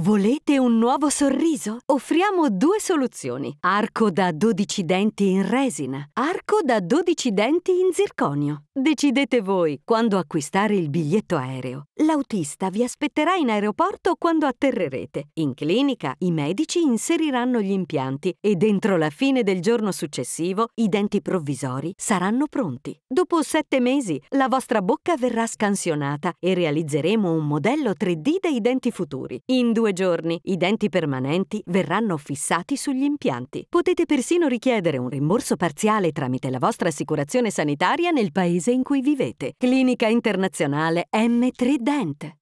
Volete un nuovo sorriso? Offriamo due soluzioni. Arco da 12 denti in resina, arco da 12 denti in zirconio. Decidete voi quando acquistare il biglietto aereo. L'autista vi aspetterà in aeroporto quando atterrerete. In clinica i medici inseriranno gli impianti e entro la fine del giorno successivo i denti provvisori saranno pronti. Dopo sette mesi la vostra bocca verrà scansionata e realizzeremo un modello 3D dei denti futuri. In due due giorni i denti permanenti verranno fissati sugli impianti. Potete persino richiedere un rimborso parziale tramite la vostra assicurazione sanitaria nel paese in cui vivete. Clinica Internazionale M3 Dent.